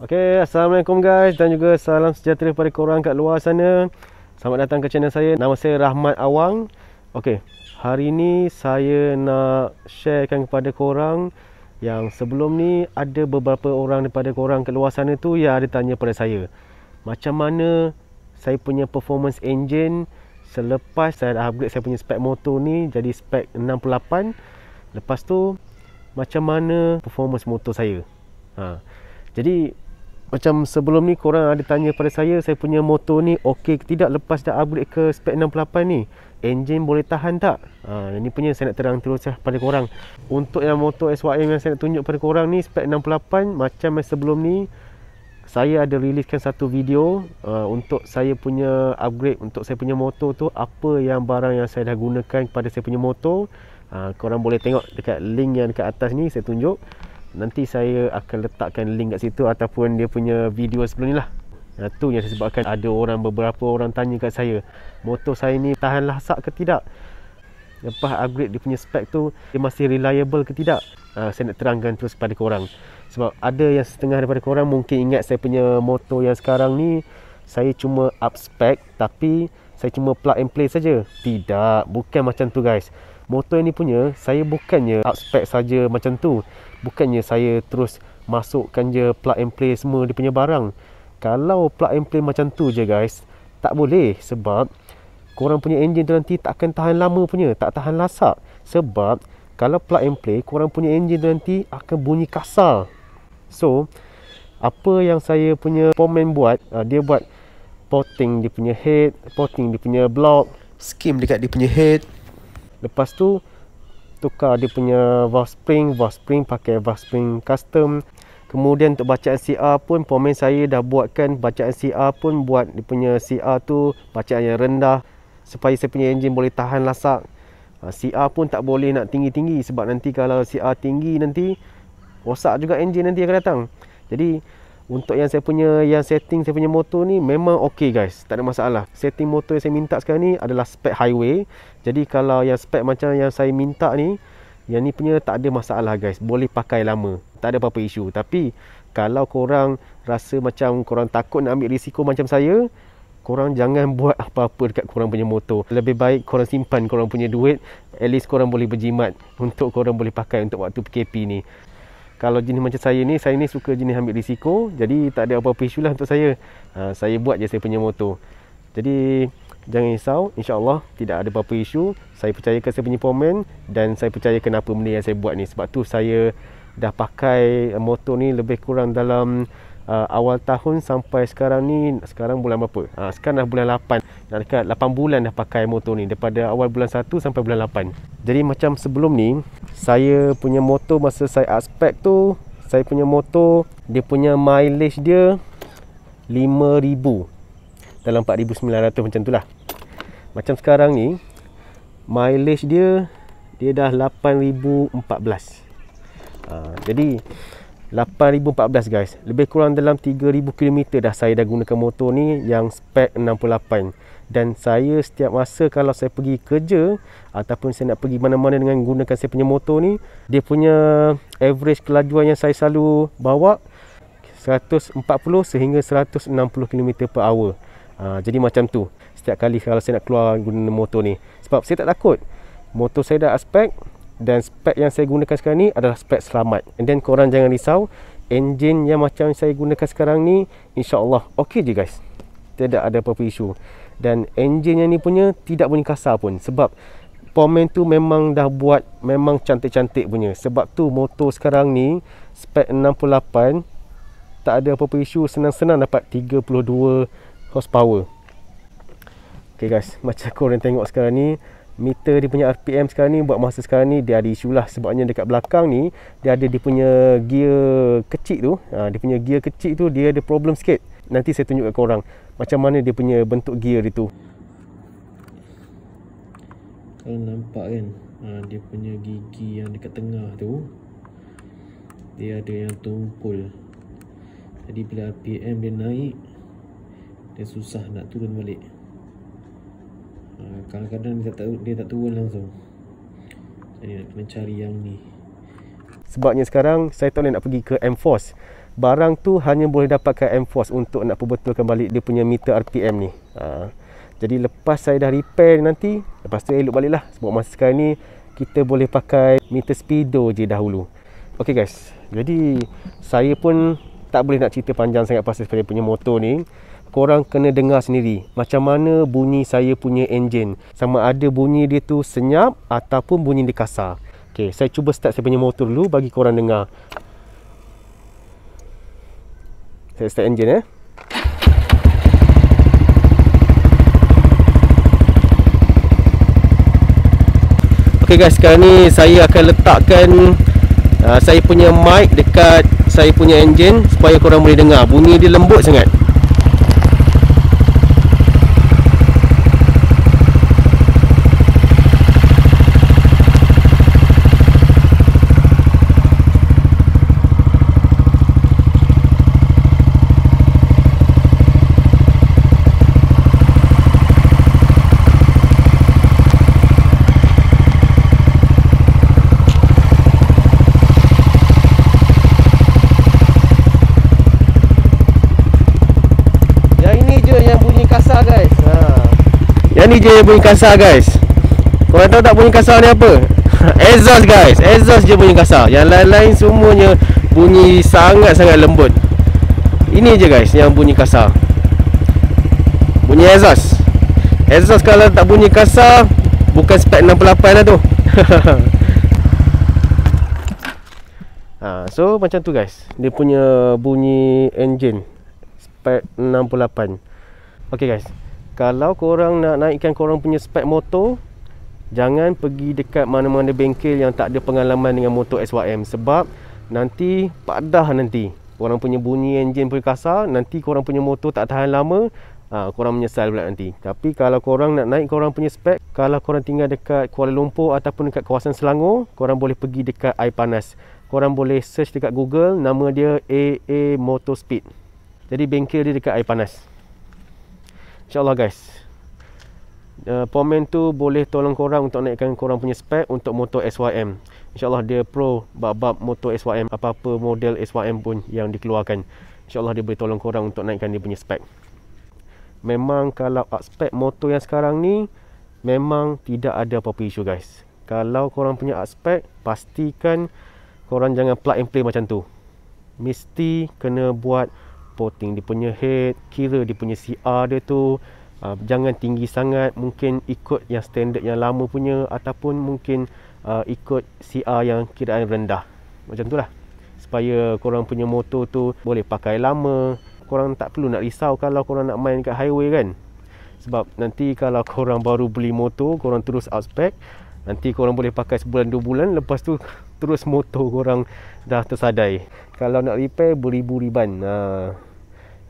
Okey, Assalamualaikum guys dan juga salam sejahtera kepada korang kat luar sana. Selamat datang ke channel saya. Nama saya Rahmat Awang. Okey, hari ni saya nak sharekan kepada korang yang sebelum ni ada beberapa orang daripada korang kat luar sana tu yang ada tanya pada saya. Macam mana saya punya performance engine selepas saya dah upgrade saya punya spek motor ni jadi spek 68. Lepas tu macam mana performance motor saya? Ha. Jadi macam sebelum ni korang ada tanya pada saya saya punya motor ni okey ke tidak lepas dah upgrade ke spek 68 ni enjin boleh tahan tak ha, yang punya saya nak terang terus lah pada korang untuk yang motor SYM yang saya nak tunjuk pada korang ni spek 68 macam yang sebelum ni saya ada riliskan satu video uh, untuk saya punya upgrade untuk saya punya motor tu apa yang barang yang saya dah gunakan kepada saya punya motor uh, korang boleh tengok dekat link yang dekat atas ni saya tunjuk Nanti saya akan letakkan link kat situ ataupun dia punya video sebelum ni lah. Nah, tu yang sebabkan ada orang beberapa orang tanya kat saya motor saya ni tahan lasak ke tidak lepas upgrade dia punya spek tu dia masih reliable ke tidak ha, saya nak terangkan terus kepada korang sebab ada yang setengah daripada korang mungkin ingat saya punya motor yang sekarang ni saya cuma up spek tapi saya cuma plug and play saja tidak bukan macam tu guys motor ni punya saya bukannya aspek saja macam tu bukannya saya terus masukkan je plug and play semua dia punya barang kalau plug and play macam tu je guys tak boleh sebab korang punya engine tu nanti tak akan tahan lama punya tak tahan lasak sebab kalau plug and play korang punya engine tu nanti akan bunyi kasar so apa yang saya punya foreman buat ah, dia buat porting dia punya head porting dia punya block skim dekat dia punya head Lepas tu tukar dia punya valve spring, valve spring pakai valve spring custom. Kemudian untuk bacaan CR pun pomen saya dah buatkan bacaan CR pun buat dia punya CR tu bacaan yang rendah supaya saya punya enjin boleh tahan lasak. Ha, CR pun tak boleh nak tinggi-tinggi sebab nanti kalau CR tinggi nanti rosak juga enjin nanti akan datang. Jadi untuk yang saya punya yang setting saya punya motor ni memang okey guys. Tak ada masalah. Setting motor yang saya minta sekarang ni adalah spek highway. Jadi kalau yang spek macam yang saya minta ni yang ni punya tak ada masalah guys. Boleh pakai lama. Tak ada apa-apa isu. Tapi kalau korang rasa macam korang takut nak ambil risiko macam saya, korang jangan buat apa-apa dekat korang punya motor. Lebih baik korang simpan korang punya duit. At least korang boleh berjimat untuk korang boleh pakai untuk waktu PKP ni kalau jenis macam saya ni saya ni suka jenis ambil risiko jadi tak ada apa-apa isu lah untuk saya ha, saya buat je saya punya motor jadi jangan risau insyaAllah tidak ada apa-apa isu saya percaya ke saya punya pomen dan saya percaya kenapa benda yang saya buat ni sebab tu saya dah pakai motor ni lebih kurang dalam uh, awal tahun sampai sekarang ni sekarang bulan berapa? Ha, sekarang dah bulan 8 dah dekat 8 bulan dah pakai motor ni daripada awal bulan 1 sampai bulan 8 jadi macam sebelum ni saya punya motor masa saya aspek tu saya punya motor dia punya mileage dia 5000 dalam 4900 macam tu lah macam sekarang ni mileage dia dia dah 8014 ha, ah, jadi jadi 8014 guys lebih kurang dalam 3000 km dah saya dah gunakan motor ni yang spek 68 dan saya setiap masa kalau saya pergi kerja ataupun saya nak pergi mana-mana dengan gunakan saya punya motor ni dia punya average kelajuan yang saya selalu bawa 140 sehingga 160 km per hour ha, jadi macam tu setiap kali kalau saya nak keluar guna motor ni sebab saya tak takut motor saya dah aspek dan spek yang saya gunakan sekarang ni adalah spek selamat and then korang jangan risau enjin yang macam saya gunakan sekarang ni insya Allah, ok je guys tidak ada apa-apa isu dan enjin yang ni punya tidak bunyi kasar pun sebab pomen tu memang dah buat memang cantik-cantik punya sebab tu motor sekarang ni spek 68 tak ada apa-apa isu senang-senang dapat 32 horsepower ok guys macam korang tengok sekarang ni meter dia punya RPM sekarang ni buat masa sekarang ni dia ada isu lah sebabnya dekat belakang ni dia ada dia punya gear kecil tu ha, dia punya gear kecil tu dia ada problem sikit nanti saya tunjuk kat korang macam mana dia punya bentuk gear dia tu kalau nampak kan ha, dia punya gigi yang dekat tengah tu dia ada yang tumpul jadi bila RPM dia naik dia susah nak turun balik Eh, kadang-kadang dia tak dia tak turun langsung jadi nak kena cari yang ni sebabnya sekarang saya tak boleh nak pergi ke Enforce barang tu hanya boleh dapatkan Enforce untuk nak perbetulkan balik dia punya meter RPM ni ha. jadi lepas saya dah repair nanti lepas tu elok balik lah sebab masa sekarang ni kita boleh pakai meter speedo je dahulu ok guys jadi saya pun tak boleh nak cerita panjang sangat pasal saya punya motor ni korang kena dengar sendiri macam mana bunyi saya punya enjin sama ada bunyi dia tu senyap ataupun bunyi dia kasar Okay, saya cuba start saya punya motor dulu bagi korang dengar saya start enjin eh Okay guys, sekarang ni saya akan letakkan uh, saya punya mic dekat saya punya enjin supaya korang boleh dengar bunyi dia lembut sangat kasar guys. Ha. Yang ni je bunyi kasar guys. Kau tahu tak bunyi kasar ni apa? exhaust guys. Exhaust je bunyi kasar. Yang lain-lain semuanya bunyi sangat-sangat lembut. Ini je guys yang bunyi kasar. Bunyi exhaust. Exhaust kalau tak bunyi kasar bukan spek 68 lah tu. ha, so macam tu guys. Dia punya bunyi engine spek 68. Okay guys Kalau korang nak naikkan korang punya spek motor Jangan pergi dekat mana-mana bengkel yang tak ada pengalaman dengan motor SYM Sebab nanti padah nanti Korang punya bunyi enjin pun kasar Nanti korang punya motor tak tahan lama ha, Korang menyesal pula nanti Tapi kalau korang nak naik korang punya spek Kalau korang tinggal dekat Kuala Lumpur ataupun dekat kawasan Selangor Korang boleh pergi dekat air panas Korang boleh search dekat Google Nama dia AA Motor Speed Jadi bengkel dia dekat air panas InsyaAllah guys uh, Pomen tu boleh tolong korang Untuk naikkan korang punya spek Untuk motor SYM InsyaAllah dia pro Bab-bab motor SYM Apa-apa model SYM pun Yang dikeluarkan InsyaAllah dia boleh tolong korang Untuk naikkan dia punya spek Memang kalau aspek motor yang sekarang ni Memang tidak ada apa-apa isu guys Kalau korang punya aspek Pastikan korang jangan plug and play macam tu Mesti kena buat reporting dia punya head kira dia punya CR dia tu uh, jangan tinggi sangat mungkin ikut yang standard yang lama punya ataupun mungkin uh, ikut CR yang kiraan rendah macam tu lah supaya korang punya motor tu boleh pakai lama korang tak perlu nak risau kalau korang nak main kat highway kan sebab nanti kalau korang baru beli motor korang terus outspec nanti korang boleh pakai sebulan dua bulan lepas tu terus motor korang dah tersadai kalau nak repair beribu riban uh,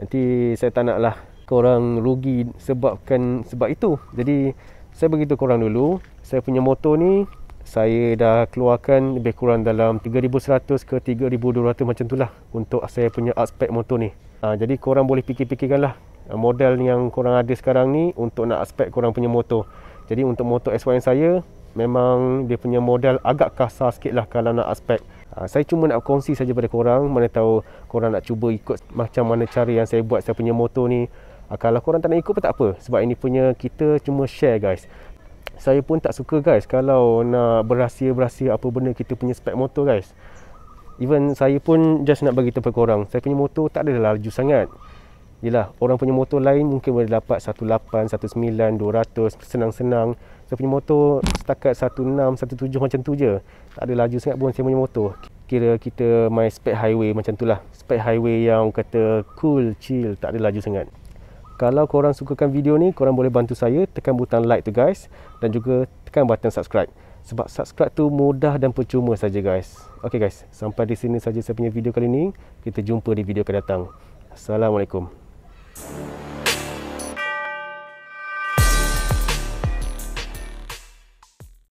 Nanti saya tak naklah korang rugi sebabkan sebab itu. Jadi saya begitu korang dulu, saya punya motor ni saya dah keluarkan lebih kurang dalam 3,100 ke 3,200 macam tu lah untuk saya punya aspek motor ni. Ha, jadi korang boleh fikir-fikirkan lah ha, model yang korang ada sekarang ni untuk nak aspek korang punya motor. Jadi untuk motor S1 saya memang dia punya model agak kasar sikit lah kalau nak aspek. Ah, saya cuma nak kongsi saja pada korang mana tahu korang nak cuba ikut macam mana cara yang saya buat saya punya motor ni ha, kalau korang tak nak ikut pun tak apa sebab ini punya kita cuma share guys saya pun tak suka guys kalau nak berahsia-berahsia apa benda kita punya spek motor guys even saya pun just nak bagi tahu pada korang saya punya motor tak ada lah, laju sangat Yelah, orang punya motor lain mungkin boleh dapat 18, 19, 200, senang-senang. Saya punya motor setakat 16, 17 macam tu je. Tak ada laju sangat pun saya punya motor. Kira kita main spec highway macam tu lah. Spec highway yang kata cool, chill, tak ada laju sangat. Kalau korang sukakan video ni, korang boleh bantu saya tekan butang like tu guys. Dan juga tekan butang subscribe. Sebab subscribe tu mudah dan percuma saja guys. Okay guys, sampai di sini saja saya punya video kali ni. Kita jumpa di video akan datang. Assalamualaikum. you